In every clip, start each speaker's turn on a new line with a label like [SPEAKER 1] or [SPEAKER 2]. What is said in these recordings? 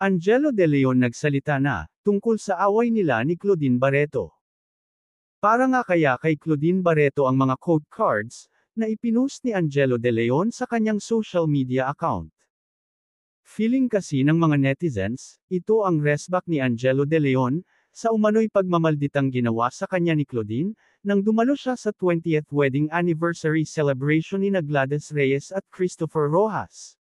[SPEAKER 1] Angelo De Leon nagsalita na, tungkol sa away nila ni Claudine Barreto. Para nga kaya kay Claudine Barreto ang mga code cards, na ipinost ni Angelo De Leon sa kanyang social media account. Feeling kasi ng mga netizens, ito ang resback ni Angelo De Leon, sa umano'y pagmamalditang ginawa sa kanya ni Claudine, nang dumalo siya sa 20th wedding anniversary celebration ni Gladys Reyes at Christopher Rojas.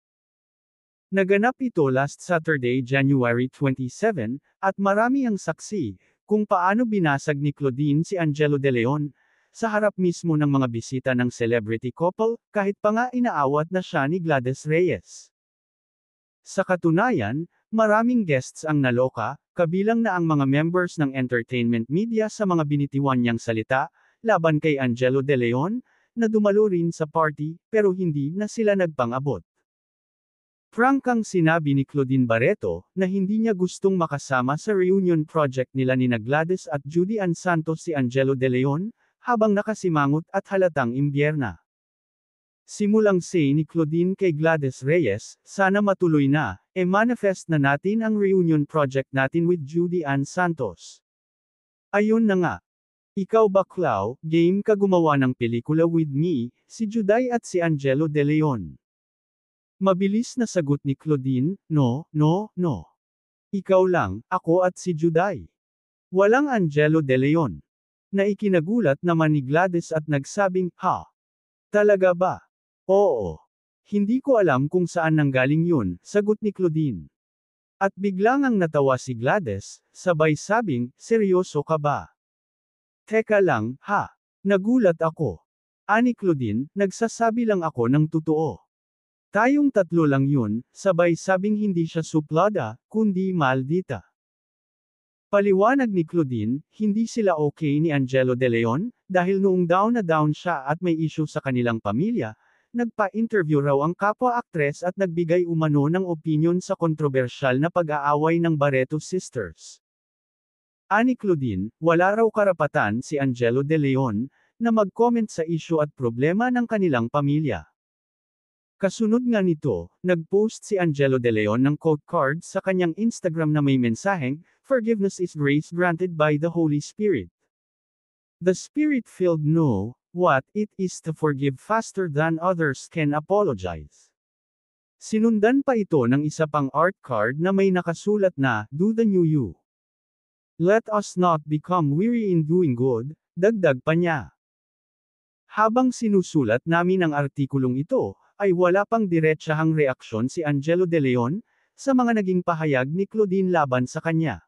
[SPEAKER 1] Naganap ito last Saturday January 27, at marami ang saksi, kung paano binasag ni Claudine si Angelo De Leon, sa harap mismo ng mga bisita ng celebrity couple, kahit pa nga inaawat na siya ni Gladys Reyes. Sa katunayan, maraming guests ang naloka, kabilang na ang mga members ng entertainment media sa mga binitiwan niyang salita, laban kay Angelo De Leon, na dumalo rin sa party, pero hindi na sila nagpangabot. Prangkang sinabi ni Claudine Barreto, na hindi niya gustong makasama sa reunion project nila ni Naglades at Judy Ann Santos si Angelo De Leon, habang nakasimangot at halatang imbyerna. Simulang say ni Claudine kay Gladys Reyes, sana matuloy na, e manifest na natin ang reunion project natin with Judy Ann Santos. Ayun na nga. Ikaw ba Clau, game ka gumawa ng pelikula with me, si Juday at si Angelo De Leon. Mabilis na sagot ni Claudine, no, no, no. Ikaw lang, ako at si Juday. Walang Angelo de Leon. Naikinagulat naman ni Gladys at nagsabing, ha? Talaga ba? Oo. Hindi ko alam kung saan nanggaling yun, sagot ni Claudine. At biglang ang natawa si Gladys, sabay sabing, seryoso ka ba? Teka lang, ha? Nagulat ako. Ani Claudine, nagsasabi lang ako ng totoo. Tayong tatlo lang yun, sabay sabing hindi siya suplada, kundi maldita. Paliwanag ni Claudine, hindi sila okay ni Angelo De Leon, dahil noong down na down siya at may issue sa kanilang pamilya, nagpa-interview raw ang kapwa-aktres at nagbigay umano ng opinion sa kontrobersyal na pag-aaway ng Barreto Sisters. Ani Claudine, wala raw karapatan si Angelo De Leon, na mag-comment sa issue at problema ng kanilang pamilya. Kasunod nga nito, nag-post si Angelo De Leon ng quote card sa kanyang Instagram na may mensaheng, Forgiveness is grace granted by the Holy Spirit. The Spirit-filled know what it is to forgive faster than others can apologize. Sinundan pa ito ng isa pang art card na may nakasulat na, Do the new you. Let us not become weary in doing good, dagdag pa niya. Habang sinusulat namin ang artikulong ito, ay wala pang diretsahang reaksyon si Angelo De Leon, sa mga naging pahayag ni Claudine laban sa kanya.